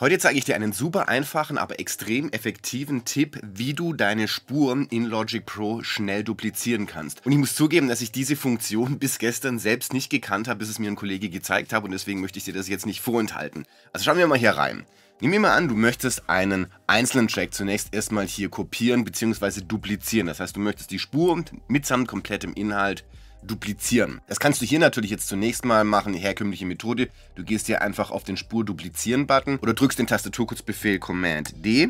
Heute zeige ich dir einen super einfachen, aber extrem effektiven Tipp, wie du deine Spuren in Logic Pro schnell duplizieren kannst. Und ich muss zugeben, dass ich diese Funktion bis gestern selbst nicht gekannt habe, bis es mir ein Kollege gezeigt hat und deswegen möchte ich dir das jetzt nicht vorenthalten. Also schauen wir mal hier rein. Nimm mir mal an, du möchtest einen einzelnen Track zunächst erstmal hier kopieren bzw. duplizieren. Das heißt, du möchtest die Spur mitsamt komplettem Inhalt duplizieren. Das kannst du hier natürlich jetzt zunächst mal machen, die herkömmliche Methode. Du gehst hier einfach auf den Spur duplizieren Button oder drückst den Tastaturkurzbefehl Command D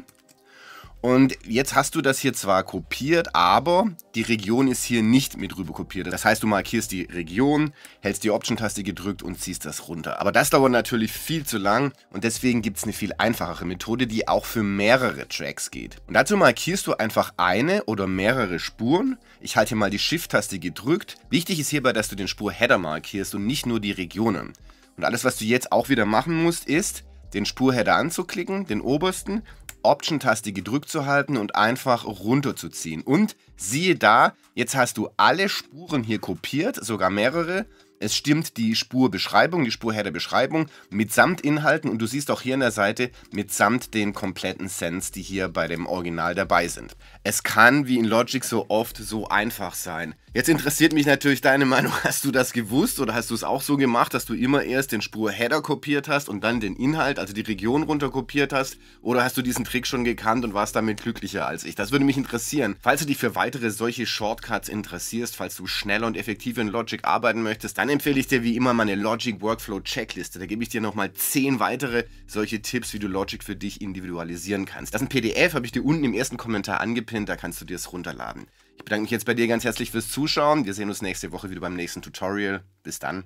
und jetzt hast du das hier zwar kopiert, aber die Region ist hier nicht mit rüber kopiert. Das heißt, du markierst die Region, hältst die Option-Taste gedrückt und ziehst das runter. Aber das dauert natürlich viel zu lang und deswegen gibt es eine viel einfachere Methode, die auch für mehrere Tracks geht. Und dazu markierst du einfach eine oder mehrere Spuren. Ich halte hier mal die Shift-Taste gedrückt. Wichtig ist hierbei, dass du den Spur-Header markierst und nicht nur die Regionen. Und alles, was du jetzt auch wieder machen musst, ist, den Spurheader anzuklicken, den obersten, Option-Taste gedrückt zu halten und einfach runterzuziehen. Und siehe da, jetzt hast du alle Spuren hier kopiert, sogar mehrere. Es stimmt die Spurbeschreibung, die Spurherdebeschreibung mitsamt Inhalten und du siehst auch hier an der Seite mitsamt den kompletten Sens, die hier bei dem Original dabei sind. Es kann wie in Logic so oft so einfach sein. Jetzt interessiert mich natürlich deine Meinung. Hast du das gewusst oder hast du es auch so gemacht, dass du immer erst den Spur-Header kopiert hast und dann den Inhalt, also die Region runterkopiert hast? Oder hast du diesen Trick schon gekannt und warst damit glücklicher als ich? Das würde mich interessieren. Falls du dich für weitere solche Shortcuts interessierst, falls du schneller und effektiver in Logic arbeiten möchtest, dann empfehle ich dir wie immer meine Logic Workflow Checkliste. Da gebe ich dir nochmal 10 weitere solche Tipps, wie du Logic für dich individualisieren kannst. Das ist ein PDF, habe ich dir unten im ersten Kommentar angepinnt, da kannst du dir es runterladen. Ich bedanke mich jetzt bei dir ganz herzlich fürs Zuschauen. Wir sehen uns nächste Woche wieder beim nächsten Tutorial. Bis dann.